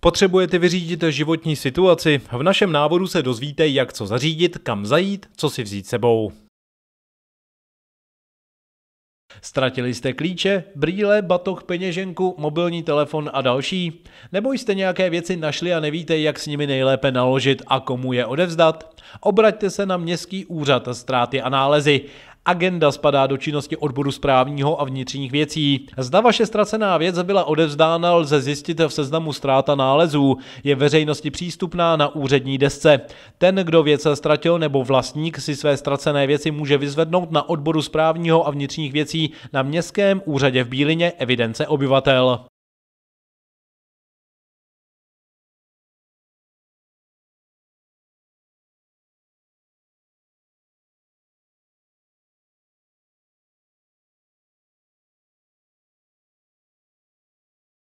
Potřebujete vyřídit životní situaci? V našem návodu se dozvíte, jak co zařídit, kam zajít, co si vzít sebou. Ztratili jste klíče, brýle, batoh, peněženku, mobilní telefon a další? Nebo jste nějaké věci našli a nevíte, jak s nimi nejlépe naložit a komu je odevzdat? Obraťte se na Městský úřad ztráty a nálezy Agenda spadá do činnosti odboru správního a vnitřních věcí. Zda vaše ztracená věc byla odevzdána, lze zjistit v seznamu ztráta nálezů. Je veřejnosti přístupná na úřední desce. Ten, kdo věc ztratil nebo vlastník si své ztracené věci může vyzvednout na odboru správního a vnitřních věcí na městském úřadě v Bílině evidence obyvatel.